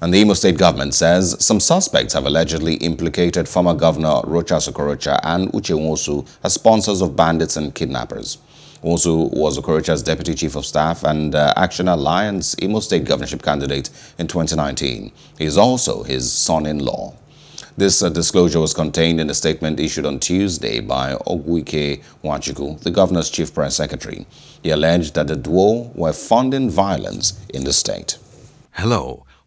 and the Imo state government says some suspects have allegedly implicated former governor Rocha Sokorocha and Uche Nwosu as sponsors of bandits and kidnappers. Nwosu was Okorocha's deputy chief of staff and uh, Action Alliance Imo state governorship candidate in 2019. He is also his son-in-law. This uh, disclosure was contained in a statement issued on Tuesday by Ogwike Wachiku, the governor's chief press secretary. He alleged that the duo were funding violence in the state. Hello,